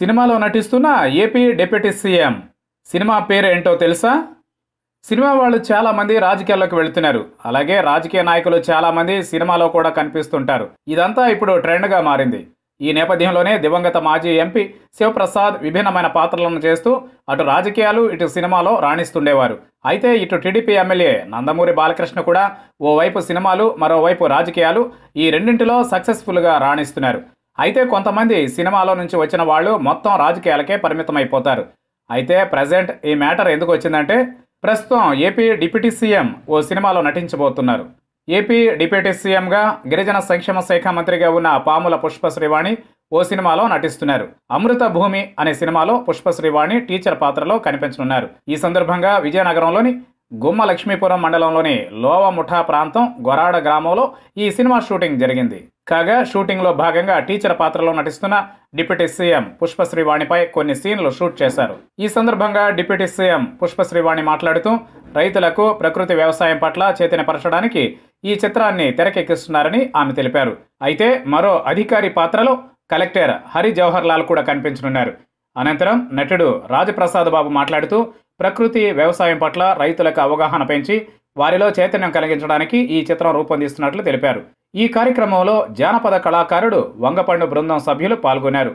సినిమాలో నటిస్తున్న AP deputy CM cinema పేరు ఏంటో తెలుసా సినిమా వాళ్ళు చాలామంది రాజకీయాల్లోకి వెళుతున్నారు అలాగే రాజకీయ నాయకులు చాలామంది సినిమాలో కూడా కనిపిస్తుంటారు ఇదంతా ఇప్పుడు ట్రెండ్గా మారింది ఈ నేపథ్యంలోనే దివంగత మాజీ ఎంపీ శివప్రసాద్ విభిన్నమైన పాత్రలను చేస్తూ అటు రాజకీయాలు ఇటు సినిమాలో రాణిస్తుండేవారు అయితే ఇటు టీడీపీ ఎమ్మెల్యే నందమూరి బాలకృష్ణ కూడా ఓవైపు సినిమాలు మరోవైపు రాజకీయాలు ఈ రెండింటిలో సక్సెస్ఫుల్గా రాణిస్తున్నారు అయితే కొంతమంది సినిమాలో నుంచి వచ్చిన వాళ్ళు మొత్తం రాజకీయాలకే పరిమితమైపోతారు అయితే ప్రజెంట్ ఈ మ్యాటర్ ఎందుకు వచ్చిందంటే ప్రస్తుతం ఏపీ డిప్యూటీ సీఎం ఓ సినిమాలో నటించబోతున్నారు ఏపీ డిప్యూటీ సీఎంగా గిరిజన సంక్షేమ శాఖ మంత్రిగా ఉన్న పాముల పుష్పశ్రీవాణి ఓ సినిమాలో నటిస్తున్నారు అమృత భూమి అనే సినిమాలో పుష్పశ్రీవాణి టీచర్ పాత్రలో కనిపించనున్నారు ఈ సందర్భంగా విజయనగరంలోని గుమ్మ లక్ష్మీపురం మండలంలోని లోవముఠా ప్రాంతం గొరాడ గ్రామంలో ఈ సినిమా షూటింగ్ జరిగింది కాగా షూటింగ్లో భాగంగా టీచర్ పాత్రలో నటిస్తున్న డిప్యూటీ సీఎం పుష్పశ్రీవాణిపై కొన్ని సీన్లు షూట్ చేశారు ఈ సందర్భంగా డిప్యూటీ సీఎం పుష్పశ్రీవాణి మాట్లాడుతూ రైతులకు ప్రకృతి వ్యవసాయం పట్ల పరచడానికి ఈ చిత్రాన్ని తెరకెక్కిస్తున్నారని ఆమె తెలిపారు అయితే మరో అధికారి పాత్రలో కలెక్టర్ హరి జవహర్ లాల్ కూడా కనిపించనున్నారు అనంతరం నటుడు రాజప్రసాద్ బాబు మాట్లాడుతూ ప్రకృతి వ్యవసాయం పట్ల రైతులకు అవగాహన పెంచి వారిలో చైతన్యం కలిగించడానికి ఈ చిత్రం రూపొందిస్తున్నట్లు తెలిపారు ఈ కార్యక్రమంలో జానపద కళాకారుడు వంగపండు బృందం సభ్యులు పాల్గొన్నారు